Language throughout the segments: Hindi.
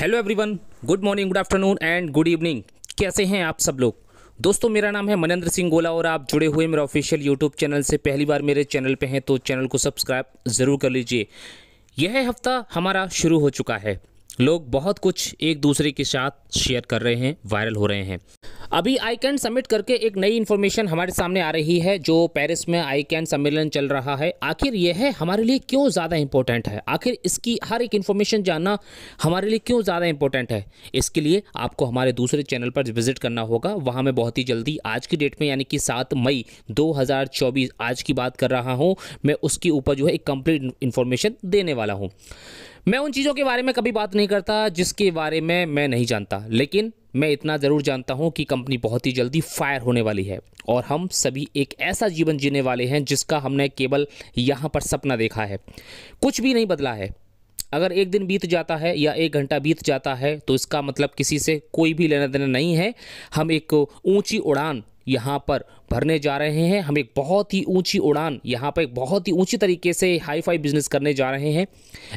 hello everyone good morning good afternoon and good evening कैसे हैं आप सब लोग दोस्तों मेरा नाम है मनेंद्र सिंह गोला और आप जुड़े हुए मेरा ऑफिशियल यूट्यूब चैनल से पहली बार मेरे चैनल पे हैं तो चैनल को सब्सक्राइब ज़रूर कर लीजिए यह हफ्ता हमारा शुरू हो चुका है लोग बहुत कुछ एक दूसरे के साथ शेयर कर रहे हैं वायरल हो रहे हैं अभी आई कैन समिट करके एक नई इन्फॉर्मेशन हमारे सामने आ रही है जो पेरिस में आई कैन सम्मेलन चल रहा है आखिर यह है हमारे लिए क्यों ज़्यादा इंपॉर्टेंट है आखिर इसकी हर एक इन्फॉर्मेशन जानना हमारे लिए क्यों ज़्यादा इंपॉर्टेंट है इसके लिए आपको हमारे दूसरे चैनल पर विजिट करना होगा वहाँ मैं बहुत ही जल्दी आज की डेट में यानी कि सात मई दो आज की बात कर रहा हूँ मैं उसके ऊपर जो है एक कम्प्लीट इन्फॉर्मेशन देने वाला हूँ मैं उन चीज़ों के बारे में कभी बात नहीं करता जिसके बारे में मैं नहीं जानता लेकिन मैं इतना ज़रूर जानता हूँ कि कंपनी बहुत ही जल्दी फायर होने वाली है और हम सभी एक ऐसा जीवन जीने वाले हैं जिसका हमने केवल यहाँ पर सपना देखा है कुछ भी नहीं बदला है अगर एक दिन बीत जाता है या एक घंटा बीत जाता है तो इसका मतलब किसी से कोई भी लेना देना नहीं है हम एक ऊंची उड़ान यहाँ पर भरने जा रहे हैं हम एक बहुत ही ऊंची उड़ान यहाँ पर एक बहुत ही ऊंची तरीके से हाई फाई बिजनेस करने जा रहे हैं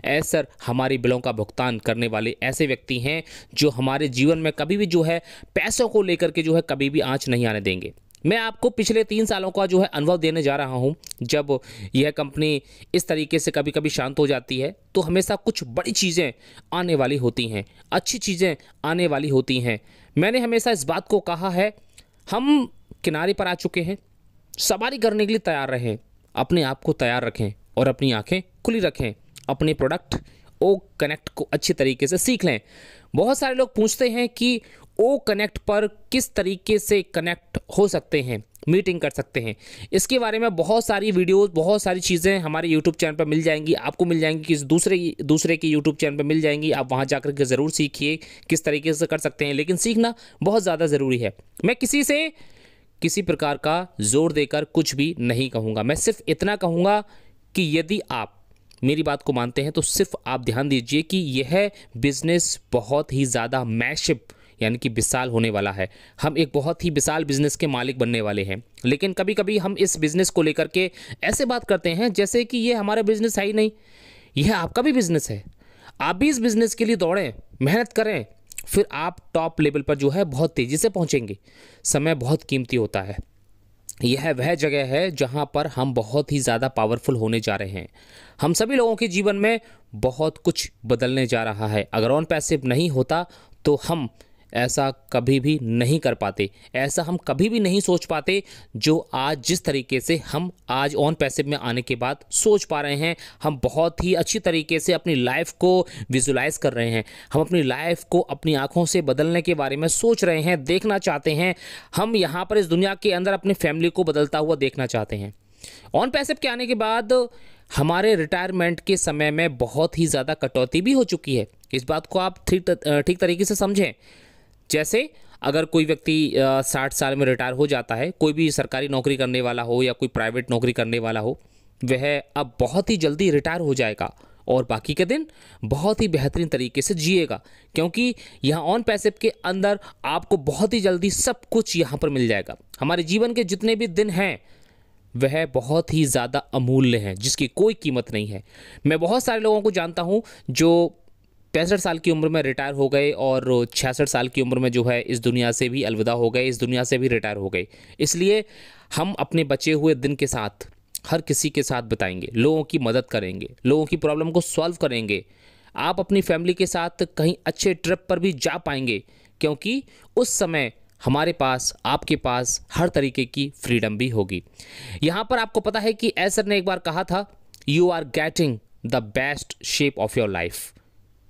ऐसे सर हमारे बिलों का भुगतान करने वाले ऐसे व्यक्ति हैं जो हमारे जीवन में कभी भी जो है पैसों को लेकर के जो है कभी भी आँच नहीं आने देंगे मैं आपको पिछले तीन सालों का जो है अनुभव देने जा रहा हूं जब यह कंपनी इस तरीके से कभी कभी शांत हो जाती है तो हमेशा कुछ बड़ी चीज़ें आने वाली होती हैं अच्छी चीज़ें आने वाली होती हैं मैंने हमेशा इस बात को कहा है हम किनारे पर आ चुके हैं सवारी करने के लिए तैयार रहें अपने आप को तैयार रखें और अपनी आँखें खुली रखें अपने प्रोडक्ट ओ कनेक्ट को अच्छी तरीके से सीख लें बहुत सारे लोग पूछते हैं कि ओ कनेक्ट पर किस तरीके से कनेक्ट हो सकते हैं मीटिंग कर सकते हैं इसके बारे में बहुत सारी वीडियोस बहुत सारी चीज़ें हमारे यूट्यूब चैनल पर मिल जाएंगी आपको मिल जाएंगी किस दूसरे दूसरे के यूट्यूब चैनल पर मिल जाएंगी आप वहाँ जाकर के ज़रूर सीखिए किस तरीके से कर सकते हैं लेकिन सीखना बहुत ज़्यादा ज़रूरी है मैं किसी से किसी प्रकार का जोर देकर कुछ भी नहीं कहूँगा मैं सिर्फ इतना कहूँगा कि यदि आप मेरी बात को मानते हैं तो सिर्फ आप ध्यान दीजिए कि यह बिज़नेस बहुत ही ज़्यादा मैशिप यानी कि विशाल होने वाला है हम एक बहुत ही विशाल बिजनेस के मालिक बनने वाले हैं लेकिन कभी कभी हम इस बिज़नेस को लेकर के ऐसे बात करते हैं जैसे कि ये हमारा बिज़नेस है ही नहीं यह आपका भी बिज़नेस है आप भी इस बिज़नेस के लिए दौड़ें मेहनत करें फिर आप टॉप लेवल पर जो है बहुत तेज़ी से पहुँचेंगे समय बहुत कीमती होता है यह वह जगह है जहाँ पर हम बहुत ही ज़्यादा पावरफुल होने जा रहे हैं हम सभी लोगों के जीवन में बहुत कुछ बदलने जा रहा है अगर ऑन पैसिव नहीं होता तो हम ऐसा कभी भी नहीं कर पाते ऐसा हम कभी भी नहीं सोच पाते जो आज जिस तरीके से हम आज ऑन पैसिव में आने के बाद सोच पा रहे हैं हम बहुत ही अच्छी तरीके से अपनी लाइफ को विजुलाइज कर रहे हैं हम अपनी लाइफ को अपनी आँखों से बदलने के बारे में सोच रहे हैं देखना चाहते हैं हम यहाँ पर इस दुनिया के अंदर अपनी फैमिली को बदलता हुआ देखना चाहते हैं ऑन पैसिव के आने के बाद हमारे रिटायरमेंट के समय में बहुत ही ज़्यादा कटौती भी हो चुकी है इस बात को आप ठीक ठीक तरीके से समझें जैसे अगर कोई व्यक्ति साठ साल में रिटायर हो जाता है कोई भी सरकारी नौकरी करने वाला हो या कोई प्राइवेट नौकरी करने वाला हो वह अब बहुत ही जल्दी रिटायर हो जाएगा और बाकी के दिन बहुत ही बेहतरीन तरीके से जिएगा क्योंकि यहाँ ऑन पैसिव के अंदर आपको बहुत ही जल्दी सब कुछ यहाँ पर मिल जाएगा हमारे जीवन के जितने भी दिन हैं वह बहुत ही ज़्यादा अमूल्य हैं जिसकी कोई कीमत नहीं है मैं बहुत सारे लोगों को जानता हूँ जो पैंसठ साल की उम्र में रिटायर हो गए और छियासठ साल की उम्र में जो है इस दुनिया से भी अलविदा हो गए इस दुनिया से भी रिटायर हो गए इसलिए हम अपने बचे हुए दिन के साथ हर किसी के साथ बताएंगे लोगों की मदद करेंगे लोगों की प्रॉब्लम को सॉल्व करेंगे आप अपनी फैमिली के साथ कहीं अच्छे ट्रिप पर भी जा पाएंगे क्योंकि उस समय हमारे पास आपके पास हर तरीके की फ्रीडम भी होगी यहाँ पर आपको पता है कि एसर ने एक बार कहा था you are getting the best shape of your life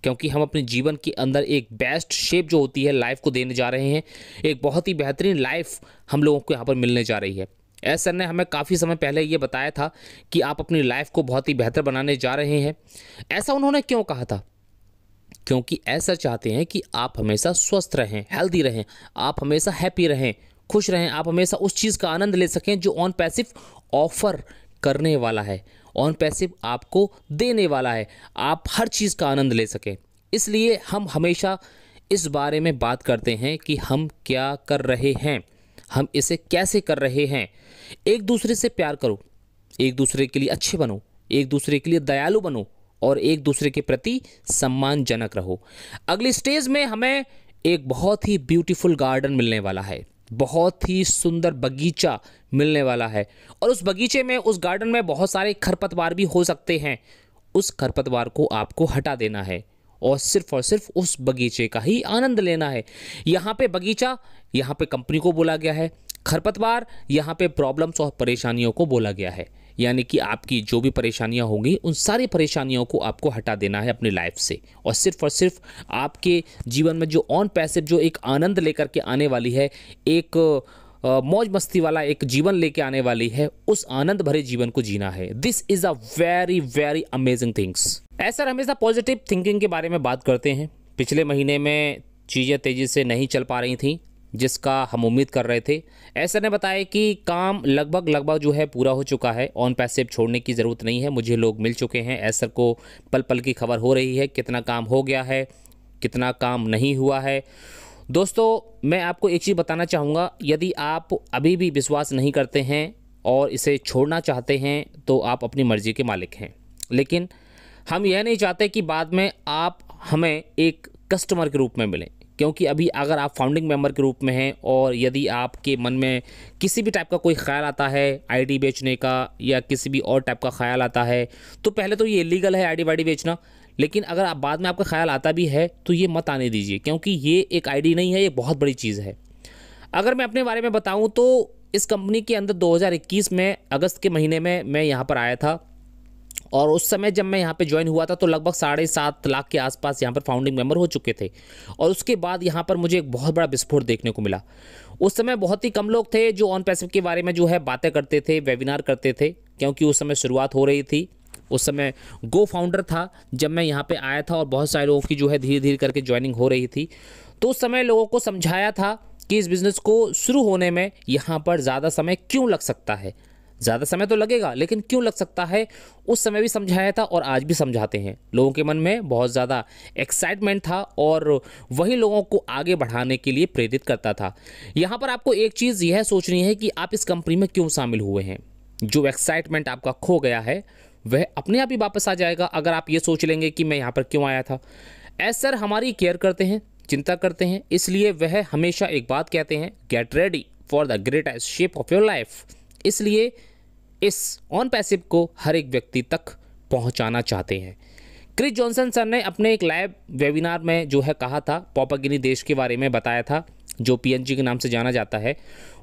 क्योंकि हम अपने जीवन के अंदर एक बेस्ट शेप जो होती है लाइफ को देने जा रहे हैं एक बहुत ही बेहतरीन लाइफ हम लोगों को यहाँ पर मिलने जा रही है एस सर ने हमें काफ़ी समय पहले ये बताया था कि आप अपनी लाइफ को बहुत ही बेहतर बनाने जा रहे हैं ऐसा उन्होंने क्यों कहा था क्योंकि ऐसा चाहते हैं कि आप हमेशा स्वस्थ रहें हेल्दी रहें आप हमेशा हैप्पी रहें खुश रहें आप हमेशा उस चीज़ का आनंद ले सकें जो ऑन पैसिव ऑफ़र करने वाला है ऑन पैसिव आपको देने वाला है आप हर चीज़ का आनंद ले सकें इसलिए हम हमेशा इस बारे में बात करते हैं कि हम क्या कर रहे हैं हम इसे कैसे कर रहे हैं एक दूसरे से प्यार करो एक दूसरे के लिए अच्छे बनो एक दूसरे के लिए दयालु बनो और एक दूसरे के प्रति सम्मानजनक रहो अगली स्टेज में हमें एक बहुत ही ब्यूटीफुल गार्डन मिलने वाला है बहुत ही सुंदर बगीचा मिलने वाला है और उस बगीचे में उस गार्डन में बहुत सारे खरपतवार भी हो सकते हैं उस खरपतवार को आपको हटा देना है और सिर्फ और सिर्फ उस बगीचे का ही आनंद लेना है यहाँ पे बगीचा यहाँ पे कंपनी को बोला गया है खरपतवार यहाँ पे प्रॉब्लम्स और परेशानियों को बोला गया है यानी कि आपकी जो भी परेशानियां होंगी उन सारी परेशानियों को आपको हटा देना है अपनी लाइफ से और सिर्फ और सिर्फ आपके जीवन में जो ऑन पैसिव जो एक आनंद लेकर के आने वाली है एक मौज मस्ती वाला एक जीवन लेके आने वाली है उस आनंद भरे जीवन को जीना है this is a very very amazing things ऐसा हमेशा पॉजिटिव थिंकिंग के बारे में बात करते हैं पिछले महीने में चीज़ें तेज़ी से नहीं चल पा रही थी जिसका हम उम्मीद कर रहे थे ऐसा ने बताया कि काम लगभग लगभग जो है पूरा हो चुका है ऑन पैसिव छोड़ने की ज़रूरत नहीं है मुझे लोग मिल चुके हैं ऐसर को पल पल की खबर हो रही है कितना काम हो गया है कितना काम नहीं हुआ है दोस्तों मैं आपको एक चीज़ बताना चाहूँगा यदि आप अभी भी विश्वास नहीं करते हैं और इसे छोड़ना चाहते हैं तो आप अपनी मर्ज़ी के मालिक हैं लेकिन हम यह नहीं चाहते कि बाद में आप हमें एक कस्टमर के रूप में मिलें क्योंकि अभी अगर आप फाउंडिंग मेंबर के रूप में हैं और यदि आपके मन में किसी भी टाइप का कोई ख्याल आता है आईडी बेचने का या किसी भी और टाइप का ख्याल आता है तो पहले तो ये इलीगल है आईडी डी बेचना लेकिन अगर आप बाद में आपका ख्याल आता भी है तो ये मत आने दीजिए क्योंकि ये एक आई नहीं है ये बहुत बड़ी चीज़ है अगर मैं अपने बारे में बताऊँ तो इस कंपनी के अंदर दो में अगस्त के महीने में मैं यहाँ पर आया था और उस समय जब मैं यहाँ पे ज्वाइन हुआ था तो लगभग साढ़े सात लाख के आसपास यहाँ पर फाउंडिंग मेंबर हो चुके थे और उसके बाद यहाँ पर मुझे एक बहुत बड़ा विस्फोट देखने को मिला उस समय बहुत ही कम लोग थे जो ऑन पैसिव के बारे में जो है बातें करते थे वेबिनार करते थे क्योंकि उस समय शुरुआत हो रही थी उस समय गो फाउंडर था जब मैं यहाँ पर आया था और बहुत सारे लोगों की जो है धीरे धीरे करके ज्वाइनिंग हो रही थी तो उस समय लोगों को समझाया था कि इस बिज़नेस को शुरू होने में यहाँ पर ज़्यादा समय क्यों लग सकता है ज़्यादा समय तो लगेगा लेकिन क्यों लग सकता है उस समय भी समझाया था और आज भी समझाते हैं लोगों के मन में बहुत ज़्यादा एक्साइटमेंट था और वही लोगों को आगे बढ़ाने के लिए प्रेरित करता था यहाँ पर आपको एक चीज़ यह सोचनी है कि आप इस कंपनी में क्यों शामिल हुए हैं जो एक्साइटमेंट आपका खो गया है वह अपने आप ही वापस आ जाएगा अगर आप ये सोच लेंगे कि मैं यहाँ पर क्यों आया था एस सर हमारी केयर करते हैं चिंता करते हैं इसलिए वह हमेशा एक बात कहते हैं get ready for the greatest shape of your life इसलिए इस ऑन पैसिव को हर एक व्यक्ति तक पहुंचाना चाहते हैं क्रिस जॉनसन सर ने अपने एक लाइव वेबिनार में जो है कहा था पॉपागिनी देश के बारे में बताया था जो पीएनजी के नाम से जाना जाता है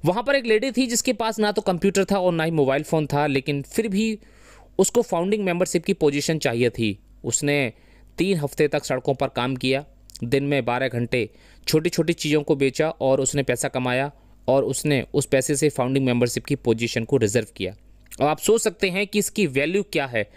वहाँ पर एक लेडी थी जिसके पास ना तो कंप्यूटर था और ना ही मोबाइल फ़ोन था लेकिन फिर भी उसको फाउंडिंग मेम्बरशिप की पोजिशन चाहिए थी उसने तीन हफ्ते तक सड़कों पर काम किया दिन में बारह घंटे छोटी छोटी चीज़ों को बेचा और उसने पैसा कमाया और उसने उस पैसे से फाउंडिंग मेंबरशिप की पोजीशन को रिजर्व किया और आप सोच सकते हैं कि इसकी वैल्यू क्या है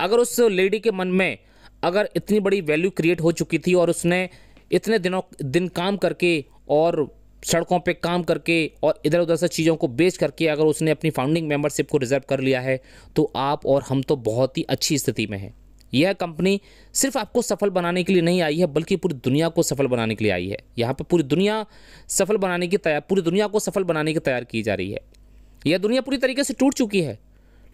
अगर उस लेडी के मन में अगर इतनी बड़ी वैल्यू क्रिएट हो चुकी थी और उसने इतने दिनों दिन काम करके और सड़कों पे काम करके और इधर उधर से चीज़ों को बेच करके अगर उसने अपनी फाउंडिंग मेंबरशिप को रिजर्व कर लिया है तो आप और हम तो बहुत ही अच्छी स्थिति में हैं यह कंपनी सिर्फ आपको सफल बनाने के लिए नहीं आई है बल्कि पूरी दुनिया को सफल बनाने के लिए आई है यहाँ पर पूरी दुनिया सफल बनाने की तैयार पूरी दुनिया को सफल बनाने की तैयार की जा रही है यह दुनिया पूरी तरीके से टूट चुकी है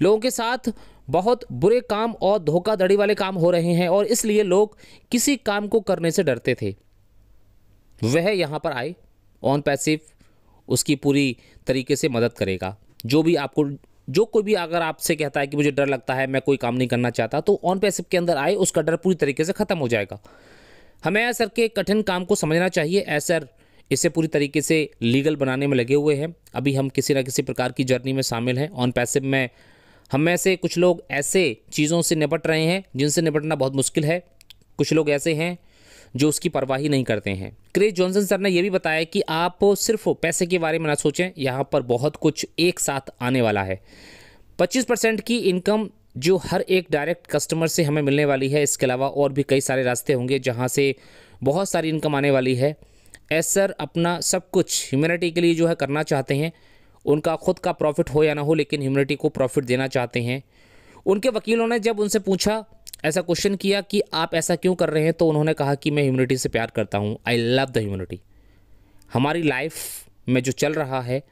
लोगों के साथ बहुत बुरे काम और धोखाधड़ी वाले काम हो रहे हैं और इसलिए लोग किसी काम को करने से डरते थे वह यहाँ पर आए ऑन पैसिव उसकी पूरी तरीके से मदद करेगा जो भी आपको जो कोई भी अगर आपसे कहता है कि मुझे डर लगता है मैं कोई काम नहीं करना चाहता तो ऑन पैसिव के अंदर आए उसका डर पूरी तरीके से ख़त्म हो जाएगा हमें ऐसर के कठिन काम को समझना चाहिए ऐसर इसे पूरी तरीके से लीगल बनाने में लगे हुए हैं अभी हम किसी न किसी प्रकार की जर्नी में शामिल हैं ऑन पैसिव में हम में से कुछ लोग ऐसे चीज़ों से निपट रहे हैं जिनसे निपटना बहुत मुश्किल है कुछ लोग ऐसे हैं जो उसकी परवाही नहीं करते हैं क्रेज जॉनसन सर ने यह भी बताया कि आप सिर्फ पैसे के बारे में ना सोचें यहाँ पर बहुत कुछ एक साथ आने वाला है 25 परसेंट की इनकम जो हर एक डायरेक्ट कस्टमर से हमें मिलने वाली है इसके अलावा और भी कई सारे रास्ते होंगे जहाँ से बहुत सारी इनकम आने वाली है एसर अपना सब कुछ ह्यूमिनिटी के लिए जो है करना चाहते हैं उनका खुद का प्रॉफिट हो या ना हो लेकिन ह्यूमैनिटी को प्रॉफिट देना चाहते हैं उनके वकीलों ने जब उनसे पूछा ऐसा क्वेश्चन किया कि आप ऐसा क्यों कर रहे हैं तो उन्होंने कहा कि मैं ह्यूमैनिटी से प्यार करता हूँ आई लव द ह्यूमैनिटी हमारी लाइफ में जो चल रहा है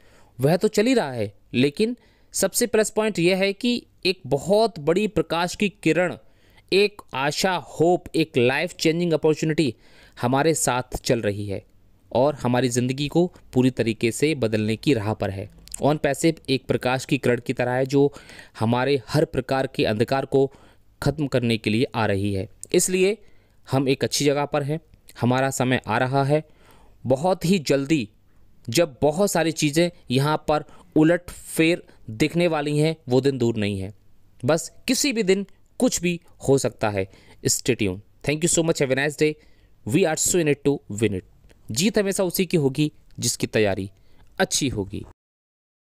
वह तो चल ही रहा है लेकिन सबसे प्लस पॉइंट यह है कि एक बहुत बड़ी प्रकाश की किरण एक आशा होप एक लाइफ चेंजिंग अपॉर्चुनिटी हमारे साथ चल रही है और हमारी ज़िंदगी को पूरी तरीके से बदलने की राह पर है ऑन पैसिव एक प्रकाश की करण की तरह है जो हमारे हर प्रकार के अंधकार को ख़त्म करने के लिए आ रही है इसलिए हम एक अच्छी जगह पर हैं हमारा समय आ रहा है बहुत ही जल्दी जब बहुत सारी चीज़ें यहाँ पर उलट फेर दिखने वाली हैं वो दिन दूर नहीं है बस किसी भी दिन कुछ भी हो सकता है stay tuned thank you so much have nice day we are so in it to win it जीत हमेशा उसी की होगी जिसकी तैयारी अच्छी होगी